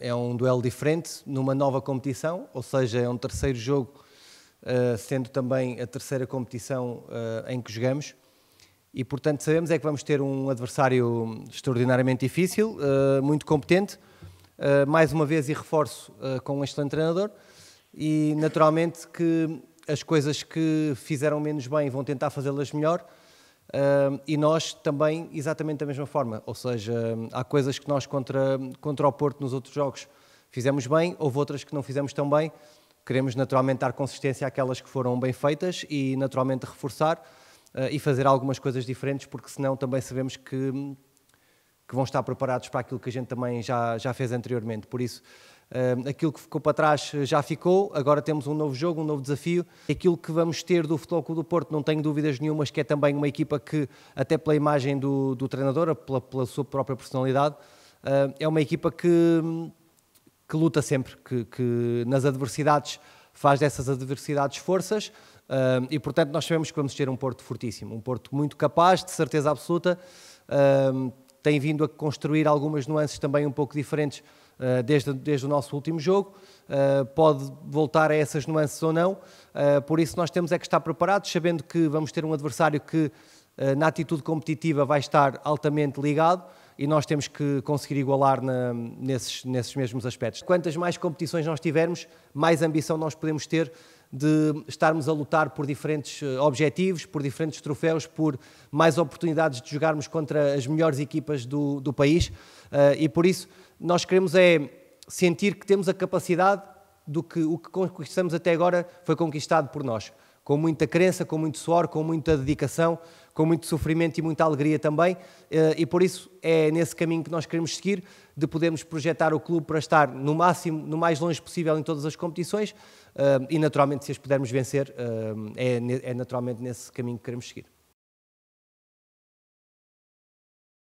É um duelo diferente, numa nova competição, ou seja, é um terceiro jogo, eh, sendo também a terceira competição eh, em que jogamos. E, portanto, sabemos é que vamos ter um adversário extraordinariamente difícil, eh, muito competente. Mais uma vez, e reforço com um excelente treinador. E, naturalmente, que as coisas que fizeram menos bem vão tentar fazê-las melhor Uh, e nós também, exatamente da mesma forma. Ou seja, há coisas que nós contra, contra o Porto nos outros jogos fizemos bem, houve outras que não fizemos tão bem. Queremos naturalmente dar consistência àquelas que foram bem feitas e naturalmente reforçar uh, e fazer algumas coisas diferentes, porque senão também sabemos que, que vão estar preparados para aquilo que a gente também já, já fez anteriormente. Por isso, aquilo que ficou para trás já ficou, agora temos um novo jogo, um novo desafio. Aquilo que vamos ter do Futebol Clube do Porto, não tenho dúvidas nenhumas que é também uma equipa que, até pela imagem do, do treinador, pela, pela sua própria personalidade, é uma equipa que, que luta sempre, que, que nas adversidades faz dessas adversidades forças, Uh, e portanto, nós sabemos que vamos ter um Porto fortíssimo, um Porto muito capaz, de certeza absoluta. Uh, tem vindo a construir algumas nuances também um pouco diferentes eh, desde, desde o nosso último jogo. Eh, pode voltar a essas nuances ou não. Eh, por isso, nós temos é que estar preparados, sabendo que vamos ter um adversário que, na atitude competitiva, vai estar altamente ligado e nós temos que conseguir igualar na, nesses, nesses mesmos aspectos. Quantas mais competições nós tivermos, mais ambição nós podemos ter de estarmos a lutar por diferentes eh, objetivos, por diferentes troféus, por mais oportunidades de jogarmos contra as melhores equipas do, do país. Eh, e por isso, nós queremos é sentir que temos a capacidade do que o que conquistamos até agora foi conquistado por nós. Com muita crença, com muito suor, com muita dedicação, com muito sofrimento e muita alegria também, eh, e por isso é nesse caminho que nós queremos seguir, de podermos projetar o clube para estar no máximo, no mais longe possível em todas as competições, eh, e naturalmente se as pudermos vencer, eh, é, é naturalmente nesse caminho que queremos seguir.